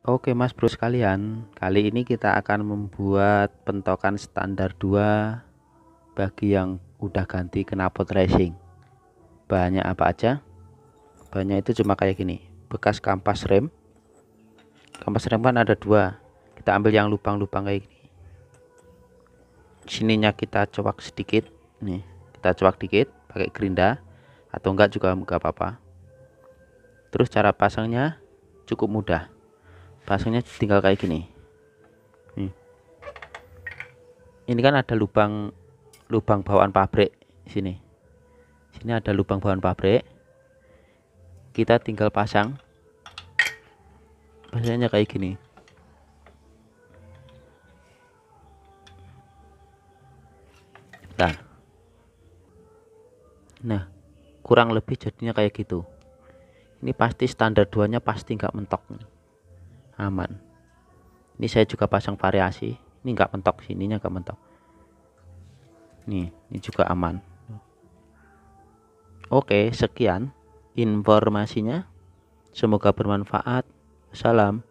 Oke mas bro sekalian Kali ini kita akan membuat pentokan standar 2 Bagi yang udah ganti knalpot racing Banyak apa aja? Banyak itu cuma kayak gini Bekas kampas rem Kampas rem kan ada dua Kita ambil yang lubang-lubang kayak gini Sininya kita coak sedikit Nih kita coak dikit pakai gerinda Atau enggak juga enggak apa-apa Terus cara pasangnya cukup mudah pasangnya tinggal kayak gini nih. Hmm. ini kan ada lubang lubang bawaan pabrik sini sini ada lubang bawaan pabrik kita tinggal pasang pasangnya kayak gini bentar nah kurang lebih jadinya kayak gitu ini pasti standar duanya pasti nggak mentok nih aman ini saya juga pasang variasi ini enggak mentok sininya enggak mentok nih ini juga aman oke sekian informasinya semoga bermanfaat salam